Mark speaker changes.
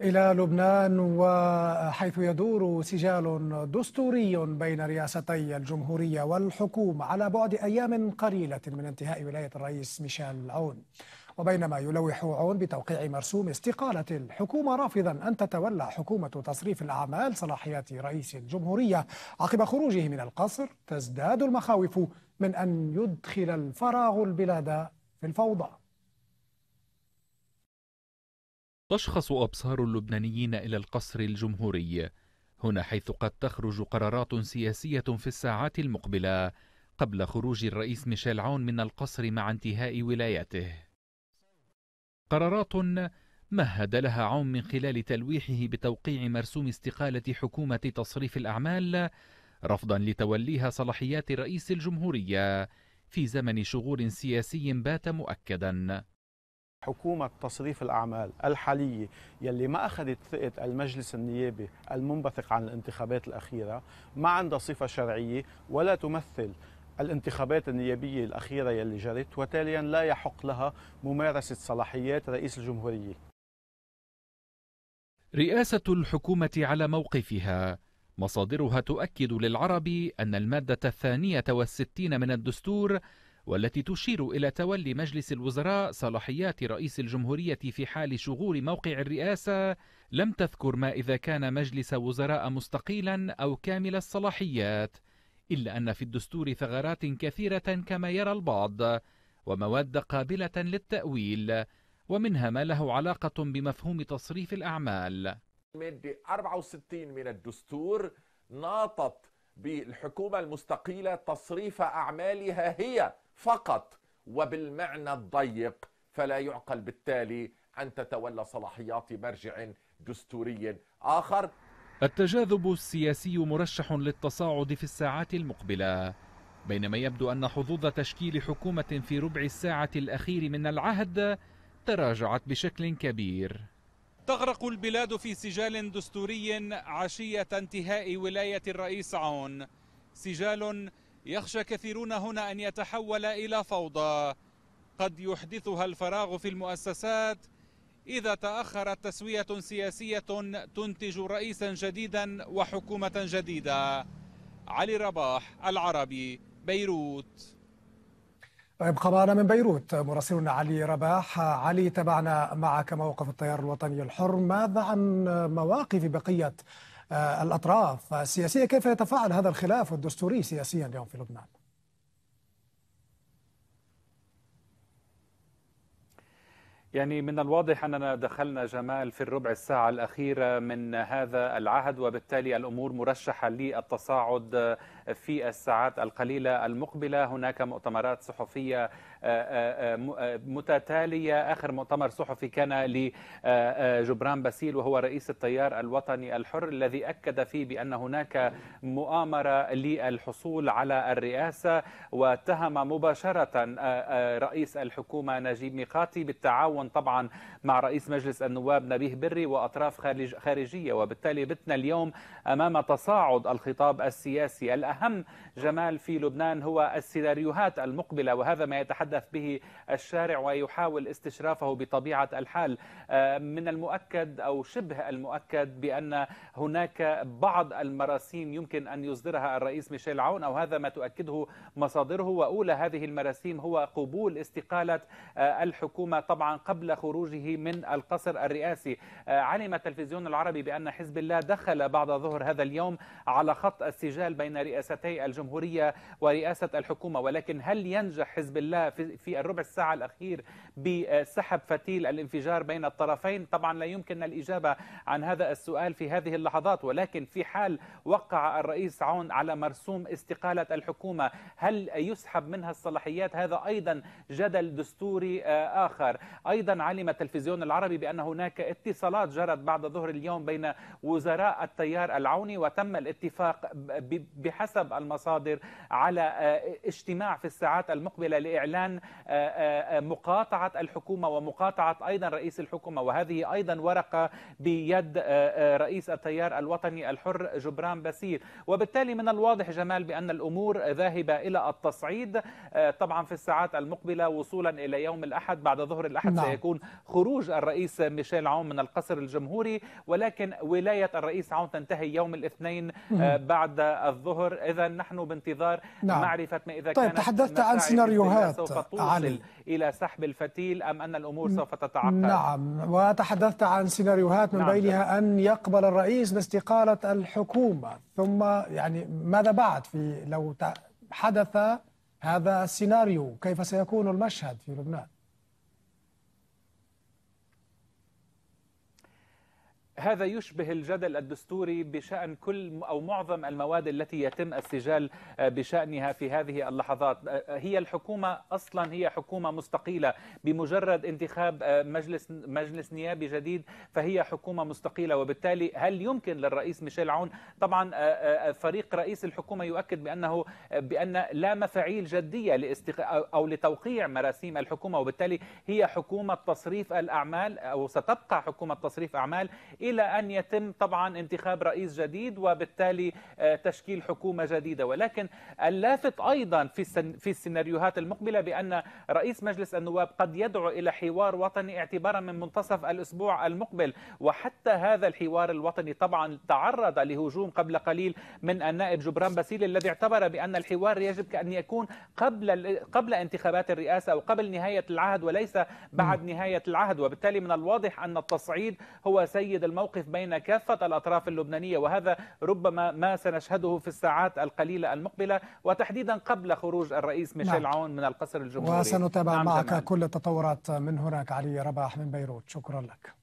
Speaker 1: إلى لبنان وحيث يدور سجال دستوري بين رئاستي الجمهورية والحكومة على بعد أيام قليلة من انتهاء ولاية الرئيس ميشيل عون وبينما يلوح عون بتوقيع مرسوم استقالة الحكومة رافضا أن تتولى حكومة تصريف الأعمال صلاحيات رئيس الجمهورية عقب خروجه من القصر تزداد المخاوف من أن يدخل الفراغ البلاد في الفوضى
Speaker 2: تشخص أبصار اللبنانيين إلى القصر الجمهوري هنا حيث قد تخرج قرارات سياسية في الساعات المقبلة قبل خروج الرئيس ميشيل عون من القصر مع انتهاء ولايته قرارات مهد لها عون من خلال تلويحه بتوقيع مرسوم استقالة حكومة تصريف الأعمال رفضا لتوليها صلاحيات رئيس الجمهورية في زمن شغور سياسي بات مؤكدا حكومة تصريف الأعمال الحالية يلي ما أخذت ثقة المجلس النيابي المنبثق عن الانتخابات الأخيرة ما عندها صفة شرعية ولا تمثل الانتخابات النيابية الأخيرة يلي جرت وتاليا لا يحق لها ممارسة صلاحيات رئيس الجمهورية رئاسة الحكومة على موقفها مصادرها تؤكد للعرب أن المادة الثانية والستين من الدستور والتي تشير إلى تولي مجلس الوزراء صلاحيات رئيس الجمهورية في حال شغور موقع الرئاسة لم تذكر ما إذا كان مجلس وزراء مستقيلا أو كامل الصلاحيات إلا أن في الدستور ثغرات كثيرة كما يرى البعض ومواد قابلة للتأويل ومنها ما له علاقة بمفهوم تصريف الأعمال مادة 64 من الدستور ناطت بالحكومة المستقيلة تصريف أعمالها هي فقط وبالمعنى الضيق فلا يعقل بالتالي أن تتولى صلاحيات مرجع دستوري آخر التجاذب السياسي مرشح للتصاعد في الساعات المقبلة بينما يبدو أن حظوظ تشكيل حكومة في ربع الساعة الأخير من العهد تراجعت بشكل كبير تغرق البلاد في سجال دستوري عشية انتهاء ولاية الرئيس عون سجال يخشى كثيرون هنا أن يتحول إلى فوضى قد يحدثها الفراغ في المؤسسات إذا تأخرت تسوية سياسية تنتج رئيسا جديدا وحكومة جديدة علي رباح العربي بيروت
Speaker 1: طيب خبرنا من بيروت مراسلنا علي رباح علي تابعنا معك موقف التيار الوطني الحر ماذا عن مواقف بقية آه، الأطراف السياسية كيف يتفاعل هذا الخلاف الدستوري سياسيا اليوم في لبنان؟
Speaker 2: يعني من الواضح أننا دخلنا جمال في الربع الساعة الأخيرة من هذا العهد وبالتالي الأمور مرشحة للتصاعد في الساعات القليلة المقبلة هناك مؤتمرات صحفية آه، آه، آه، متتالية آخر مؤتمر صحفي كان لجبران باسيل وهو رئيس التيار الوطني الحر الذي أكد فيه بأن هناك مؤامرة للحصول على الرئاسة واتهم مباشرة رئيس الحكومة نجيب ميقاتي بالتعاون طبعا مع رئيس مجلس النواب نبيه بري وأطراف خارجية وبالتالي بتنا اليوم أمام تصاعد الخطاب السياسي الآن أهم جمال في لبنان هو السيناريوهات المقبلة وهذا ما يتحدث به الشارع ويحاول استشرافه بطبيعة الحال آه، من المؤكد أو شبه المؤكد بأن هناك بعض المراسيم يمكن أن يصدرها الرئيس ميشيل عون أو هذا ما تؤكده مصادره وأولى هذه المراسيم هو قبول استقالة آه، الحكومة طبعا قبل خروجه من القصر الرئاسي آه، علم التلفزيون العربي بأن حزب الله دخل بعد ظهر هذا اليوم على خط السجال بين رئاسي رئاستي الجمهورية ورئاسة الحكومة ولكن هل ينجح حزب الله في الربع الساعة الأخير بسحب فتيل الانفجار بين الطرفين طبعا لا يمكن الإجابة عن هذا السؤال في هذه اللحظات ولكن في حال وقع الرئيس عون على مرسوم استقالة الحكومة هل يسحب منها الصلاحيات هذا أيضا جدل دستوري آه، آخر أيضا علم التلفزيون العربي بأن هناك اتصالات جرت بعد ظهر اليوم بين وزراء التيار العوني وتم الاتفاق بحسب حسب المصادر على آه، اجتماع في الساعات المقبلة لإعلان آه، آه، مقاطعة الحكومة ومقاطعة أيضا رئيس الحكومة وهذه أيضا ورقة بيد رئيس التيار الوطني الحر جبران باسيل وبالتالي من الواضح جمال بأن الأمور ذاهبة إلى التصعيد طبعا في الساعات المقبلة وصولا إلى يوم الأحد بعد ظهر الأحد نعم. سيكون خروج الرئيس ميشيل عون من القصر الجمهوري ولكن ولاية الرئيس عون تنتهي يوم الاثنين بعد الظهر إذا نحن بانتظار نعم. معرفة ما إذا طيب كانت تحدثت عن سيناريوهات سوف توصل علي. إلى سحب الفتيل أم أن الأمور سوف تتعقد نعم
Speaker 1: وتحدثت عن سيناريوهات من نعم. بينها أن يقبل الرئيس باستقالة الحكومة ثم يعني ماذا بعد في لو حدث هذا السيناريو كيف سيكون المشهد في لبنان
Speaker 2: هذا يشبه الجدل الدستوري بشأن كل أو معظم المواد التي يتم السجال آه، بشأنها في هذه اللحظات آه، آه، هي الحكومة أصلا هي حكومة مستقيلة بمجرد انتخاب مجلس مجلس نيابي جديد فهي حكومة مستقيلة وبالتالي هل يمكن للرئيس ميشيل عون طبعا فريق رئيس الحكومة يؤكد بأنه بأن لا مفاعيل جدية لاستق... أو لتوقيع مراسيم الحكومة وبالتالي هي حكومة تصريف الأعمال أو ستبقى حكومة تصريف أعمال إلى أن يتم طبعا انتخاب رئيس جديد وبالتالي آه، تشكيل حكومة جديدة ولكن اللافت أيضا في في السيناريوهات المقبلة بأن رئيس مجلس النواب قد يدعو إلى حوار وطني اعتبارا من منتصف الأسبوع المقبل وحتى هذا الحوار الوطني طبعا تعرض لهجوم قبل قليل من النائب جبران باسيل الذي اعتبر بأن الحوار يجب أن يكون قبل قبل انتخابات الرئاسة أو قبل نهاية العهد وليس بعد نهاية العهد وبالتالي من الواضح أن التصعيد هو سيد الموقف الموقف بين كافة الأطراف اللبنانية وهذا ربما ما سنشهده في الساعات القليلة المقبلة وتحديدا قبل خروج الرئيس نعم. ميشيل نعم. عون من القصر الجمهوري وسنتابع نعم معك تمام. كل
Speaker 1: التطورات من هناك علي رباح من بيروت شكرا لك